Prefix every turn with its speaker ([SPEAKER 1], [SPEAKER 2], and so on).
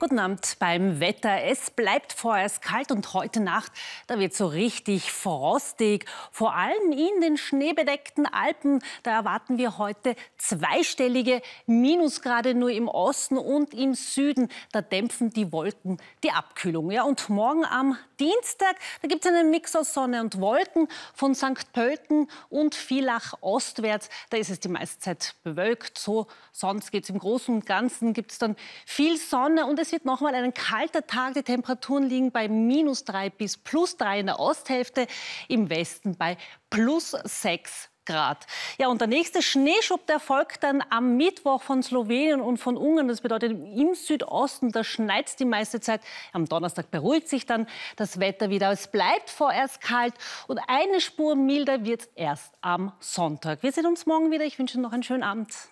[SPEAKER 1] Guten Abend beim Wetter. Es bleibt vorerst kalt und heute Nacht, da wird so richtig frostig. Vor allem in den schneebedeckten Alpen, da erwarten wir heute zweistellige Minusgrade nur im Osten und im Süden. Da dämpfen die Wolken die Abkühlung. Ja, und morgen am Dienstag, da gibt es einen Mix aus Sonne und Wolken von St. Pölten und Villach ostwärts. Da ist es die meiste Zeit bewölkt. So, sonst geht es im Großen und Ganzen, gibt es dann viel Sonne und es es wird nochmal ein kalter Tag. Die Temperaturen liegen bei minus 3 bis plus 3 in der Osthälfte, im Westen bei plus 6 Grad. Ja, und der nächste Schneeschub, der folgt dann am Mittwoch von Slowenien und von Ungarn. Das bedeutet, im Südosten, da schneit es die meiste Zeit. Am Donnerstag beruhigt sich dann das Wetter wieder. Es bleibt vorerst kalt und eine Spur milder wird es erst am Sonntag. Wir sehen uns morgen wieder. Ich wünsche noch einen schönen Abend.